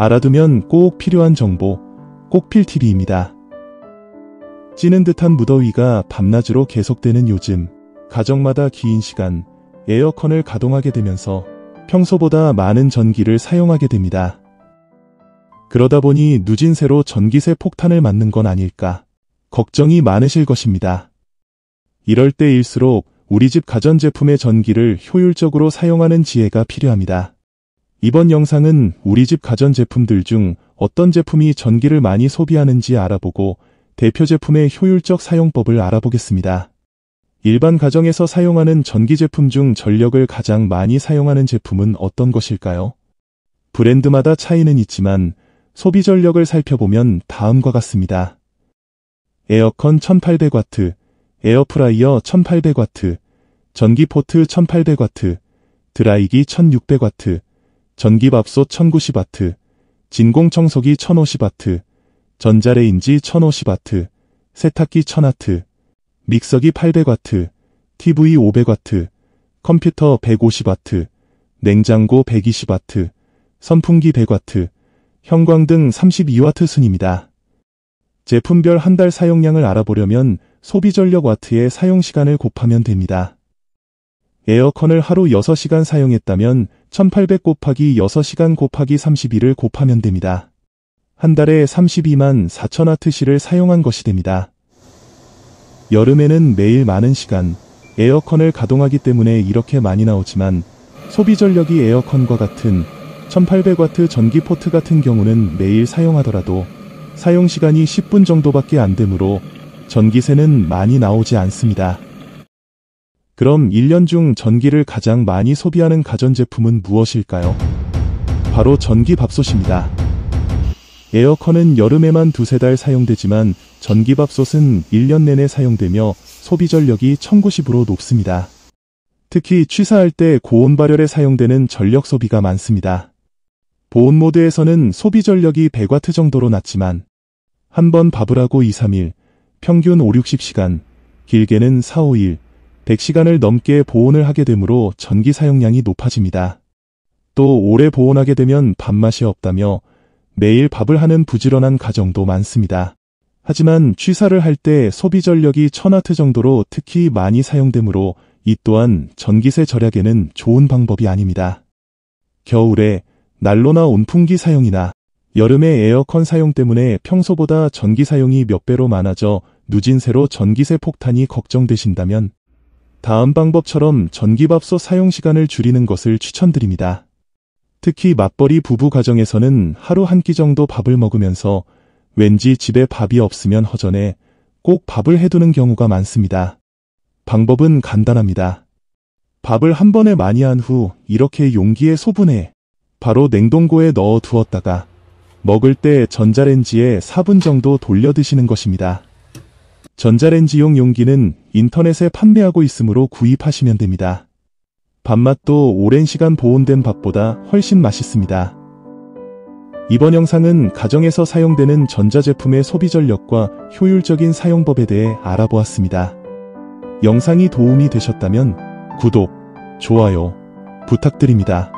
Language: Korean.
알아두면 꼭 필요한 정보, 꼭필TV입니다. 찌는 듯한 무더위가 밤낮으로 계속되는 요즘, 가정마다 긴 시간 에어컨을 가동하게 되면서 평소보다 많은 전기를 사용하게 됩니다. 그러다 보니 누진 세로 전기세 폭탄을 맞는 건 아닐까 걱정이 많으실 것입니다. 이럴 때일수록 우리 집 가전제품의 전기를 효율적으로 사용하는 지혜가 필요합니다. 이번 영상은 우리 집 가전제품들 중 어떤 제품이 전기를 많이 소비하는지 알아보고 대표 제품의 효율적 사용법을 알아보겠습니다. 일반 가정에서 사용하는 전기 제품 중 전력을 가장 많이 사용하는 제품은 어떤 것일까요? 브랜드마다 차이는 있지만 소비 전력을 살펴보면 다음과 같습니다. 에어컨 1800W, 에어프라이어 1800W, 전기포트 1800W, 드라이기 1600W, 전기밥솥 1090W, 진공청소기 1050W, 전자레인지 1050W, 세탁기 1000W, 믹서기 800W, TV 500W, 컴퓨터 150W, 냉장고 120W, 선풍기 100W, 형광등 32W 순입니다. 제품별 한 달 사용량을 알아보려면 소비전력 와트의 사용시간을 곱하면 됩니다. 에어컨을 하루 6시간 사용했다면 1800 곱하기 6시간 곱하기 32를 곱하면 됩니다. 한 달에 32만 4천 아트시를 사용한 것이 됩니다. 여름에는 매일 많은 시간 에어컨을 가동하기 때문에 이렇게 많이 나오지만 소비 전력이 에어컨과 같은 1 8 0 0와트 전기 포트 같은 경우는 매일 사용하더라도 사용 시간이 10분 정도밖에 안 되므로 전기세는 많이 나오지 않습니다. 그럼 1년 중 전기를 가장 많이 소비하는 가전제품은 무엇일까요? 바로 전기밥솥입니다. 에어컨은 여름에만 두세 달 사용되지만 전기밥솥은 1년 내내 사용되며 소비전력이 1090으로 높습니다. 특히 취사할 때 고온 발열에 사용되는 전력 소비가 많습니다. 보온 모드에서는 소비전력이 100W 정도로 낮지만 한번 밥을 하고 2, 3일, 평균 5, 60시간, 길게는 4, 5일, 100시간을 넘게 보온을 하게 되므로 전기 사용량이 높아집니다. 또 오래 보온하게 되면 밥맛이 없다며 매일 밥을 하는 부지런한 가정도 많습니다. 하지만 취사를 할 때 소비 전력이 1000와트 정도로 특히 많이 사용되므로 이 또한 전기세 절약에는 좋은 방법이 아닙니다. 겨울에 난로나 온풍기 사용이나 여름에 에어컨 사용 때문에 평소보다 전기 사용이 몇 배로 많아져 누진세로 전기세 폭탄이 걱정되신다면 다음 방법처럼 전기밥솥 사용 시간을 줄이는 것을 추천드립니다. 특히 맞벌이 부부 가정에서는 하루 한 끼 정도 밥을 먹으면서 왠지 집에 밥이 없으면 허전해 꼭 밥을 해두는 경우가 많습니다. 방법은 간단합니다. 밥을 한 번에 많이 한 후 이렇게 용기에 소분해 바로 냉동고에 넣어 두었다가 먹을 때 전자레인지에 4분 정도 돌려 드시는 것입니다. 전자렌지용 용기는 인터넷에 판매하고 있으므로 구입하시면 됩니다. 밥맛도 오랜 시간 보온된 밥보다 훨씬 맛있습니다. 이번 영상은 가정에서 사용되는 전자제품의 소비 전력과 효율적인 사용법에 대해 알아보았습니다. 영상이 도움이 되셨다면 구독, 좋아요 부탁드립니다.